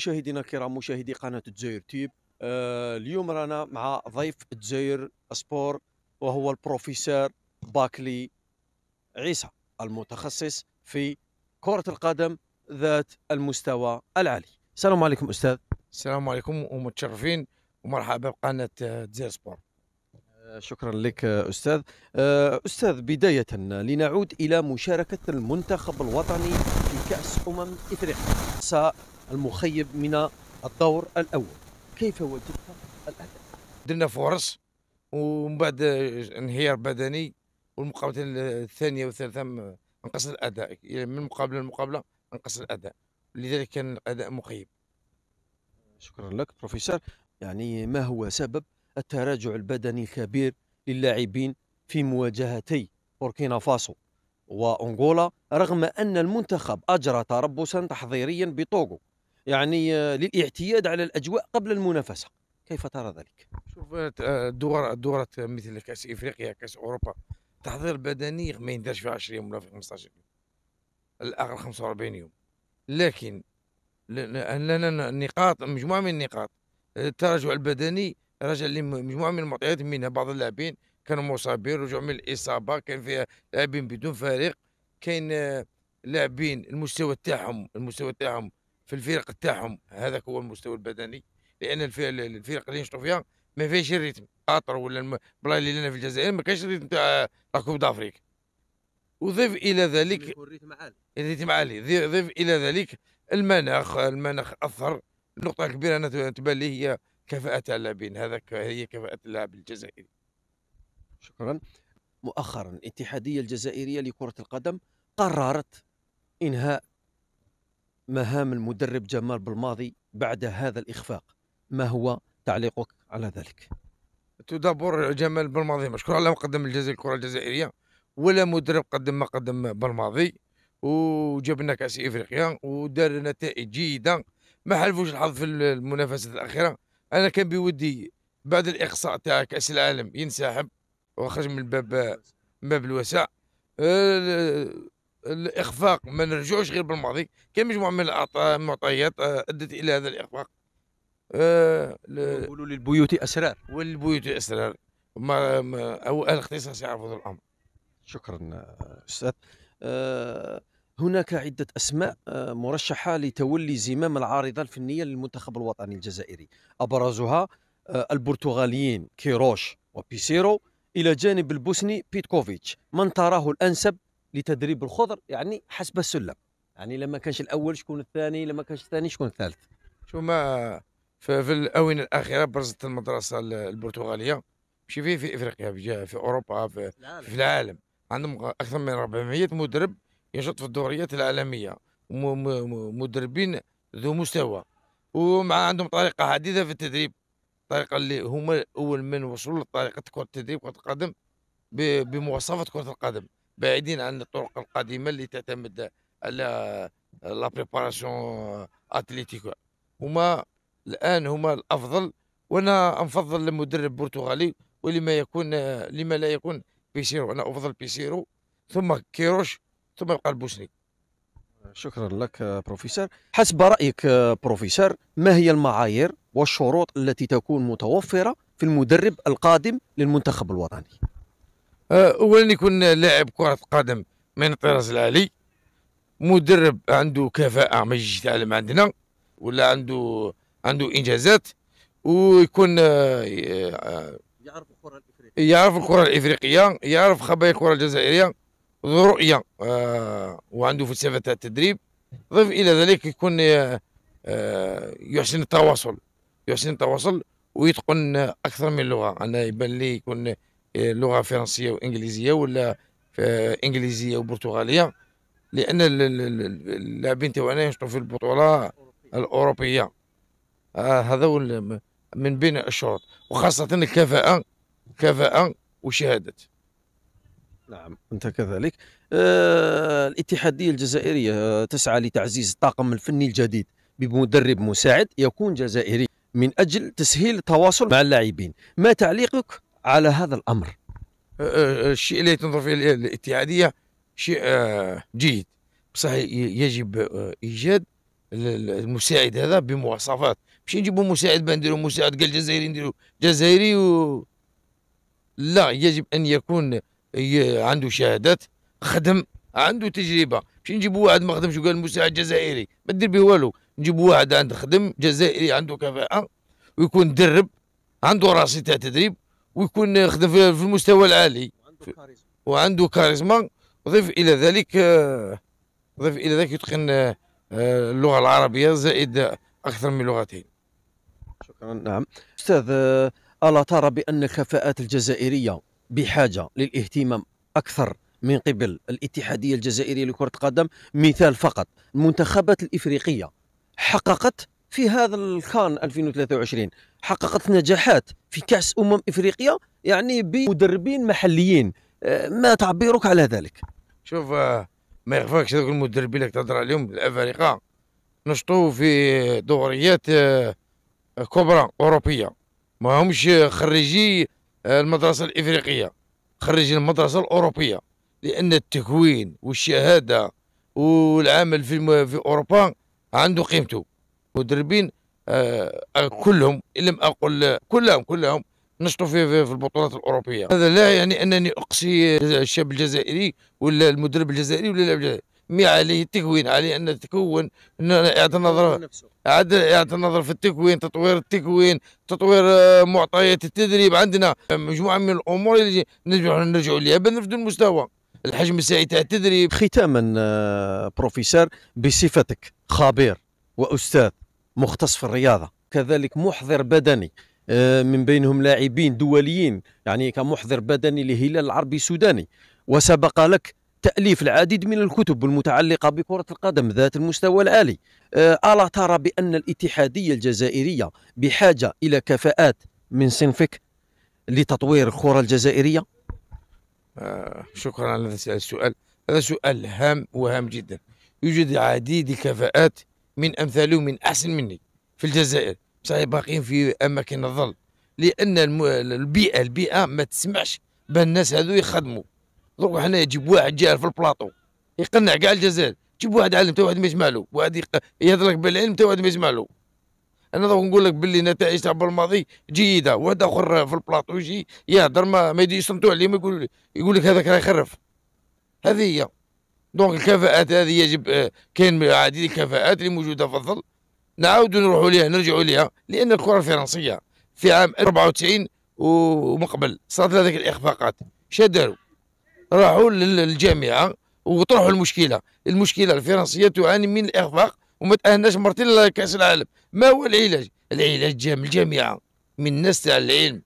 مشاهدينا الكرام مشاهدي قناة الجزائر تيب آه اليوم رانا مع ضيف الجزائر سبور وهو البروفيسور باكلي عيسى المتخصص في كرة القدم ذات المستوى العالي السلام عليكم أستاذ السلام عليكم ومتشرفين ومرحبا بقناة آه، الجزائر سبور شكرا لك استاذ آه، استاذ بدايه لنعود الى مشاركه المنتخب الوطني في كاس امم افريقيا مساء المخيب من الدور الاول كيف وجدت الاداء درنا فرص ومن بعد انهيار بدني والمقابله الثانيه والثالثه انقص الاداء يعني من مقابله لمقابله انقص الاداء لذلك كان الاداء مخيب شكرا لك بروفيسور يعني ما هو سبب التراجع البدني الكبير للاعبين في مواجهتي بوركينا فاسو وأنغولا رغم أن المنتخب أجرى تربصا تحضيريا بطوغو يعني آه، للاعتياد على الأجواء قبل المنافسة كيف ترى ذلك؟ شوف آه، دور دورة مثل كأس إفريقيا كأس أوروبا تحضير بدني ما يندرش في 20 يوم ولا في 15 يوم الاخر 45 يوم لكن لنا نقاط مجموعة من النقاط التراجع البدني رجع مجموعه من المعطيات منها بعض اللاعبين كانوا مصابين رجعوا من الاصابه كان فيها لاعبين بدون فريق كاين آه، لاعبين المستوى تاعهم المستوى تاعهم في الفرق تاعهم هذاك هو المستوى البدني لان الفرق اللي نشطوا فيها ما فيهاش الريتم قطر ولا البلاي اللي لنا في الجزائر ما كانش الريتم تاع لاكوب كوب دافريك وضيف الى ذلك الريتم عالي الريتم عالي ضيف الى ذلك المناخ المناخ اثر النقطه الكبيره انا تبان لي هي كفاءة اللاعبين هذا هي كفاءة اللاعب الجزائري شكرا مؤخرا الاتحادية الجزائرية لكرة القدم قررت إنهاء مهام المدرب جمال بالماضي بعد هذا الإخفاق ما هو تعليقك على ذلك؟ تدبر جمال بالماضي مشكور على ما قدم الجزائر الكرة الجزائرية ولا مدرب قدم ما قدم بالماضي وجبنا كأس إفريقيا ودار نتائج جيدة ما حلفوش الحظ في المنافسات الأخيرة انا كان بودي بعد الاقصاء تاع كاس العالم ينسحب وخرج من الباب من باب الوسع آه، الاخفاق ما نرجعوش غير بالماضي كان مجموعه من المعطيات آه، ادت الى هذا الاخفاق آه، يقولوا للبيوت اسرار وللبيوت اسرار ما, ما او الاختصاص يعرفوا الامر شكرا استاذ أه هناك عدة أسماء آه، مرشحة لتولي زمام العارضة الفنية للمنتخب الوطني الجزائري أبرزها آه، البرتغاليين كيروش وبيسيرو إلى جانب البوسني بيتكوفيتش من تراه الأنسب لتدريب الخضر يعني حسب السلم يعني لما كانش الأول شكون الثاني لما كانش الثاني شكون الثالث شو ما في الآونة الأخيرة برزت المدرسة البرتغالية مش في في إفريقيا في, في أوروبا في, في العالم عندهم أكثر من 400 مدرب ينشط في الدوريات العالميه مدربين ذو مستوى ومع عندهم طريقه عديده في التدريب الطريقه اللي هما اول من وصلوا لطريقه كره التدريب كره القدم بمواصفه كره القدم بعيدين عن الطرق القديمه اللي تعتمد على لا بريباراسيون اتليتيكو هما الان هما الافضل وانا انفضل المدرب برتغالي ولما يكون لما لا يكون بيسيرو انا افضل بيسيرو ثم كيروش ثم يبقى البوسني شكرا لك آه، بروفيسور حسب رايك آه، بروفيسور ما هي المعايير والشروط التي تكون متوفره في المدرب القادم للمنتخب الوطني آه، اولا يكون لاعب كره قدم من الطراز العالي مدرب عنده كفاءه ما يجيش يتعلم عندنا ولا عنده عنده انجازات ويكون يعرف الكره الافريقيه يعرف الكره الافريقيه يعرف خبايا الكره الجزائريه ذو رؤية آه، وعنده فلسفة تاع التدريب ضف إلى ذلك يكون آه، آه، يحسن التواصل يحسن التواصل ويتقن أكثر من لغة أنا يبان لي يكون لغة فرنسية وإنجليزية ولا إنجليزية وبرتغالية لأن اللاعبين تاعنا ينشطوا في البطولة الأوروبية هذا من بين الشروط وخاصة الكفاءة كفاءة وشهادات نعم أنت كذلك آه الاتحادية الجزائرية آه، تسعى لتعزيز الطاقم الفني الجديد بمدرب مساعد يكون جزائري من أجل تسهيل التواصل مع اللاعبين ما تعليقك على هذا الأمر؟ آه, آه،, آه، الشيء اللي تنظر فيه الاتحادية شيء آه جيد بصح يجب إيجاد المساعد هذا بمواصفات مش نجيبوا مساعد نديروا مساعد قال جزائري نديروا جزائري و... لا يجب أن يكون عنده شهادات خدم عنده تجربه مش نجيبوا واحد ما خدمش وقال مساعد جزائري ما دير به والو نجيب واحد عنده خدم جزائري عنده كفاءه ويكون درب عنده راسي تاع تدريب ويكون خدم في المستوى العالي وعنده كاريزما ضيف الى ذلك آه، ضيف الى ذلك يتقن آه، آه، اللغه العربيه زائد اكثر من لغتين شكرا نعم استاذ الا ترى بان الكفاءات الجزائريه بحاجه للاهتمام اكثر من قبل الاتحاديه الجزائريه لكره القدم مثال فقط المنتخبات الافريقيه حققت في هذا الكان 2023 حققت نجاحات في كاس امم افريقيا يعني بمدربين محليين آه، ما تعبيرك على ذلك شوف آه، ما يخفاكش هذوك المدربين اللي تهضر عليهم الافارقه نشطوا في دوريات آه، كبرى اوروبيه ما همش خريجي المدرسة الإفريقية خريجين المدرسة الأوروبية لأن التكوين والشهادة والعمل في في أوروبا عنده قيمته مدربين آه، كلهم إن لم أقل كلهم كلهم نشطوا في, في البطولات الأوروبية هذا لا يعني أنني أقصي الشاب الجزائري ولا المدرب الجزائري ولا اللاعب الجزائري مي عليه التكوين عليه ان تكون اعاده نظر اعطي نظر في التكوين تطوير التكوين تطوير آه، معطيات التدريب عندنا مجموعه من الامور اللي نرجعوا نرجعوا لها بنرفدوا المستوى الحجم الساعي تاع التدريب ختاما آه، بروفيسور بصفتك خبير واستاذ مختص في الرياضه كذلك محضر بدني آه، من بينهم لاعبين دوليين يعني كمحضر بدني لهلال العربي السوداني وسبق لك تأليف العديد من الكتب المتعلقة بكرة القدم ذات المستوى العالي آه، ألا ترى بأن الاتحادية الجزائرية بحاجة إلى كفاءات من صنفك لتطوير الكرة الجزائرية؟ آه شكرا على هذا السؤال هذا سؤال هام وهام جدا يوجد عديد الكفاءات من أمثاله من أحسن مني في الجزائر صحيح باقيين في أماكن الظل لأن البيئة البيئة ما تسمعش بالناس هذو يخدموا دروك حنا يجيب واحد جاهل في البلاطو يقنع كاع الجزائر جيب واحد عالم تا واحد ما يسمعلو واحد يهضر لك بالعلم تا واحد ما يسمعلو انا دوك نقول لك باللي نتائج تاع بالماضي جيده واحد اخر في البلاطو يجي يهضر ما ما يصمتوا عليه ما يقول يقول لك هذاك راه يخرف هذه هي دونك الكفاءات هذه يجب آه، كاين عديد الكفاءات اللي موجوده في الظل نعاودو نروحوا ليها نرجعوا ليها لان الكره الفرنسيه في عام 94 ومقبل صارت هذيك الاخفاقات شدروا راحوا للجامعه وطرحوا المشكله المشكله الفرنسيه تعاني من الاخفاق وما تاهلناش مرتين لكاس العالم ما هو العلاج العلاج جاء من الجامعه من الناس تاع العلم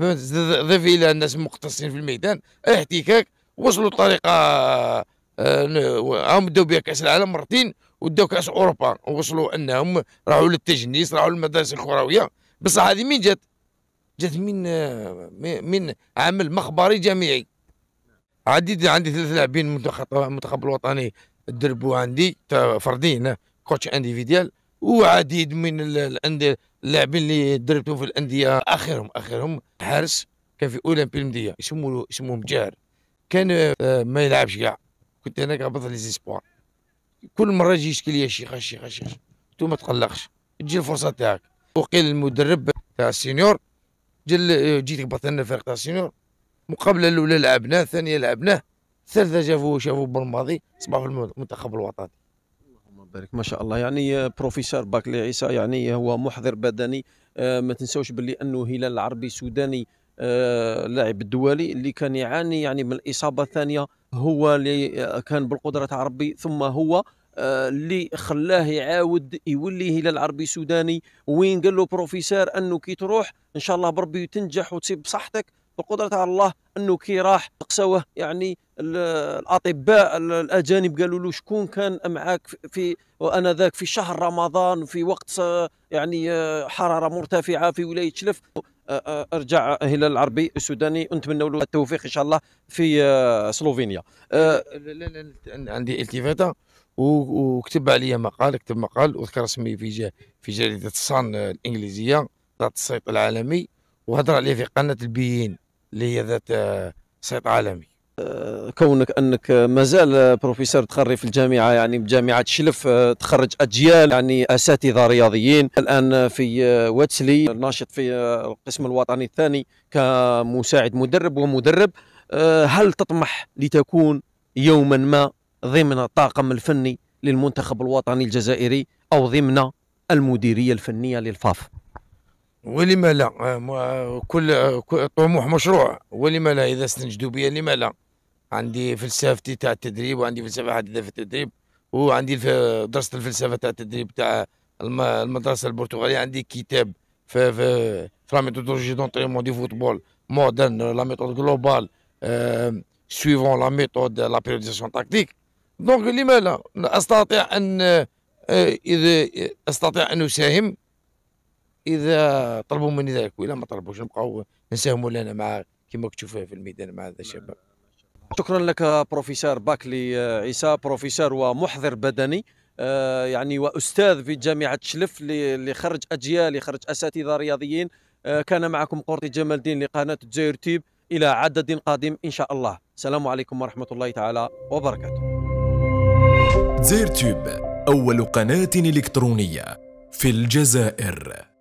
ضيف الى الناس المختصين في الميدان احتكاك وصلوا الطريقة آه، هم داو بها كاس العالم مرتين وداو كاس اوروبا وصلوا انهم راحوا للتجنيس راحوا للمدارس الكرويه بصح هذه من جات جات من من عمل مخبري جامعي عندي عندي ثلاث لاعبين منتخب المنتخب الوطني دربوا عندي فردين كوتش انديفيديال وعديد من الانديه اللاعبين اللي دربتهم في الانديه اخرهم اخرهم حارس كان في اولمبي المديه يسموه يسموه مجاهر كان آه، ما يلعبش كاع كنت انا كهبط لي زيسبوار كل مره يجي يشكي لي يا شيخ شيخ شيخ انتم ما تقلقش تجي الفرصه تاعك وقيل المدرب تاع السينيور جل جيت بطلنا فرقة سينيور مقابله الاولى لعبناه الثانيه لعبناه الثالثه شافوا شافوا بالماضي في المنتخب الوطني اللهم بارك ما شاء الله يعني آه، بروفيسور باكلي عيسى يعني آه، هو محضر بدني آه ما تنساوش باللي انه هلال العربي السوداني آه لاعب الدولي اللي كان يعاني يعني من الاصابه الثانيه هو اللي آه، كان بالقدره تاع ربي ثم هو آه، اللي خلاه يعاود يولي الى العربي السوداني وين قال له بروفيسور انه كي تروح ان شاء الله بربي تنجح وتصيب بصحتك بقدرة على الله انه كي راح تقسوه يعني الاطباء الاجانب قالوا له شكون كان معاك في وانا ذاك في شهر رمضان في وقت آه، يعني آه، حراره مرتفعه في ولايه شلف ارجع هلال العربي السوداني ونتمنى له التوفيق ان شاء الله في آه، سلوفينيا لا لا لا عندي التفاته وكتب عليا مقال كتب مقال وذكر اسمي في في جريده الصان الانجليزيه ذات الصيت العالمي وهضر عليه في قناه البيين اللي هي ذات آه، صيت عالمي كونك انك مازال بروفيسور تخرج في الجامعه يعني بجامعه شلف آه، تخرج اجيال يعني اساتذه رياضيين الان في آه، واتسلي ناشط في آه، القسم الوطني الثاني كمساعد مدرب ومدرب هل تطمح لتكون يوما ما ضمن الطاقم الفني للمنتخب الوطني الجزائري او ضمن المديريه الفنيه للفاف ولما لا آه، كل طموح مشروع ولما لا اذا استنجدوا بي لما لا عندي فلسفتي تاع التدريب وعندي فلسفه حديثه في التدريب وعندي درست الفلسفه تاع التدريب تاع المدرسه البرتغاليه عندي كتاب في في في لا ميثودولوجي دونتريمون دي فوتبول مودرن لا ميثود جلوبال سويفون لا ميثود لا بيريوديزاسيون تاكتيك دونك لما لا استطيع ان آه، اذا استطيع ان اساهم اذا طلبوا مني ذلك ولا ما طلبوش نبقاو نساهموا لنا مع كما كتشوفوا في الميدان مع هذا الشباب شكرا لك بروفيسور باكلي آه، عيسى بروفيسور ومحضر بدني آه، يعني واستاذ في جامعه شلف اللي خرج اجيال خرج اساتذه رياضيين آه، كان معكم قرطي جمال الدين لقناه الجزائر تيب الى عدد قادم ان شاء الله السلام عليكم ورحمه الله تعالى وبركاته تيوب أول قناة إلكترونية في الجزائر